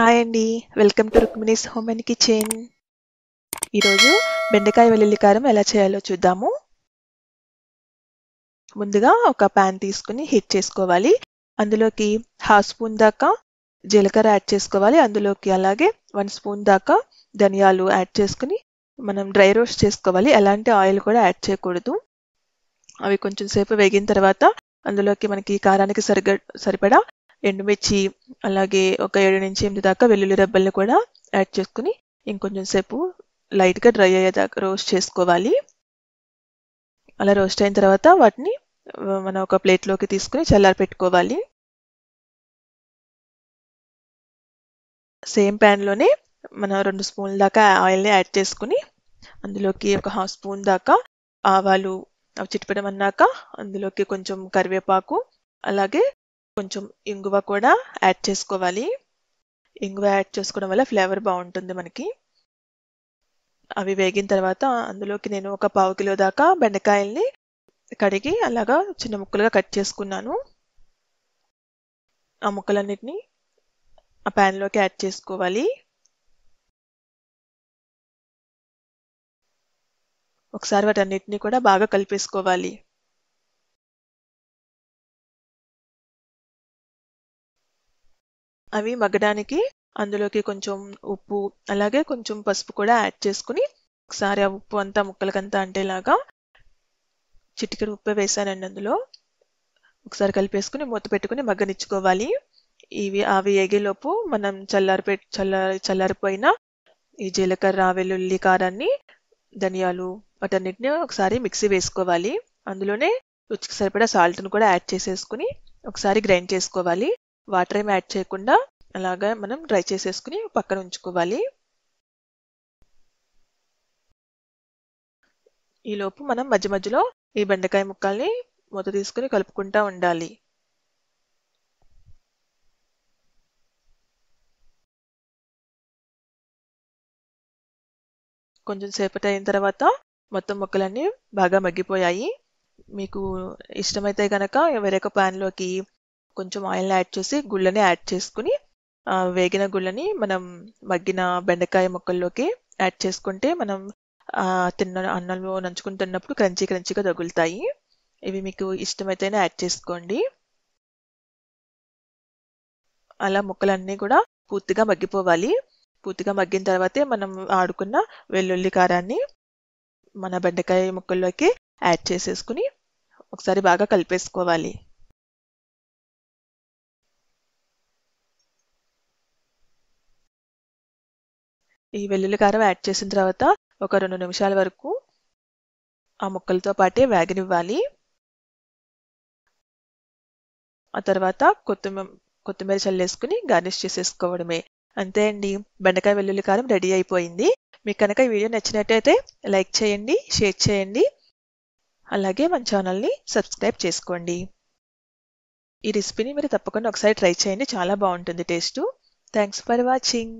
hi అండి welcome to Rukmini's home and kitchen ఈరోజు బెండకాయ వెల్లుల్లి కారం ఎలా చేయాలో చూద్దాము ముందుగా ఒక ప్యాన్ తీసుకుని హీట్ చేసుకోవాలి అందులోకి హాఫ్ స్పూన్ దాకా జీలకర్ర యాడ్ చేసుకోవాలి అందులోకి అలాగే వన్ స్పూన్ దాకా ధనియాలు యాడ్ చేసుకుని మనం డ్రై రోస్ట్ చేసుకోవాలి ఎలాంటి ఆయిల్ కూడా యాడ్ చేయకూడదు అవి కొంచెం సేపు వేగిన తర్వాత అందులోకి మనకి కారానికి సరిగ సరిపడా ఎండుమిర్చి అలాగే ఒక ఏడు నుంచి ఎనిమిది దాకా వెల్లుల్లి రెబ్బల్ని కూడా యాడ్ చేసుకుని ఇంకొంచెం సేపు లైట్గా డ్రై అయ్యేదాకా రోస్ట్ చేసుకోవాలి అలా రోస్ట్ అయిన తర్వాత వాటిని మనం ఒక ప్లేట్లోకి తీసుకుని చల్లారి పెట్టుకోవాలి సేమ్ ప్యాన్లోనే మనం రెండు స్పూన్ల దాకా ఆయిల్ని యాడ్ చేసుకుని అందులోకి ఒక హాఫ్ స్పూన్ దాకా ఆవాలు అవి చిట్పడం అన్నాక అందులోకి కొంచెం కరివేపాకు అలాగే కొంచెం ఇంగువ కూడా యాడ్ చేసుకోవాలి ఇంగువ యాడ్ చేసుకోవడం వల్ల ఫ్లేవర్ బాగుంటుంది మనకి అవి వేగిన తర్వాత అందులోకి నేను ఒక పావు కిలో దాకా బెండకాయల్ని కడిగి అలాగా చిన్న ముక్కలుగా కట్ చేసుకున్నాను ఆ ముక్కలన్నిటిని ఆ ప్యాన్లోకి యాడ్ చేసుకోవాలి ఒకసారి వాటన్నిటిని కూడా బాగా కలిపేసుకోవాలి అవి మగ్గడానికి అందులోకి కొంచెం ఉప్పు అలాగే కొంచెం పసుపు కూడా యాడ్ చేసుకుని ఒకసారి ఆ ఉప్పు అంతా ముక్కలకంతా అంటేలాగా చిటికెడు ఉప్పు వేసానండి అందులో ఒకసారి కలిపేసుకుని మూత పెట్టుకుని మగ్గనిచ్చుకోవాలి ఇవి అవి ఎగేలోపు మనం చల్లారి పెట్ చల్లారి చల్లారిపోయిన ఈ జీలకర్ర వెల్లుల్లి కారాన్ని ధనియాలు వాటన్నిటిని ఒకసారి మిక్సీ వేసుకోవాలి అందులోనే రుచికి సరిపడా సాల్ట్ను కూడా యాడ్ చేసేసుకుని ఒకసారి గ్రైండ్ చేసుకోవాలి వాటర్ ఏమి యాడ్ చేయకుండా అలాగా మనం డ్రై చేసేసుకుని పక్కన ఉంచుకోవాలి ఈలోపు మనం మధ్య మధ్యలో ఈ బెండకాయ ముక్కల్ని మూత తీసుకుని కలుపుకుంటా ఉండాలి కొంచెం సేపటి అయిన తర్వాత మొత్తం ముక్కలన్నీ బాగా మగ్గిపోయాయి మీకు ఇష్టమైతే కనుక వేరొక ప్యాన్లోకి కొంచెం ఆయిల్ యాడ్ చేసి గుళ్ళని యాడ్ చేసుకుని వేగిన గుళ్ళని మనం మగ్గిన బెండకాయ ముక్కల్లోకి యాడ్ చేసుకుంటే మనం తిన్న అన్నంలో నంచుకుంటున్నప్పుడు క్రంచీ క్రంచీగా తగులుతాయి ఇవి మీకు ఇష్టమైతేనే యాడ్ చేసుకోండి అలా ముక్కలన్నీ కూడా పూర్తిగా మగ్గిపోవాలి పూర్తిగా మగ్గిన తర్వాతే మనం ఆడుకున్న వెల్లుల్లి కారాన్ని మన బెండకాయ ముక్కల్లోకి యాడ్ చేసేసుకుని ఒకసారి బాగా కలిపేసుకోవాలి ఈ వెల్లుల్లి కారం యాడ్ చేసిన తర్వాత ఒక రెండు నిమిషాల వరకు ఆ ముక్కలతో పాటే వేగనివ్వాలి ఆ తర్వాత కొత్తిమీర కొత్తిమీర చల్లేసుకుని గార్నిష్ చేసేసుకోవడమే అంతే అండి బెండకాయ వెల్లుల్లి కారం రెడీ అయిపోయింది మీకు కనుక ఈ వీడియో నచ్చినట్టయితే లైక్ చేయండి షేర్ చేయండి అలాగే మన ఛానల్ని సబ్స్క్రైబ్ చేసుకోండి ఈ రెసిపీని మీరు తప్పకుండా ఒకసారి ట్రై చేయండి చాలా బాగుంటుంది టేస్టు థ్యాంక్స్ ఫర్ వాచింగ్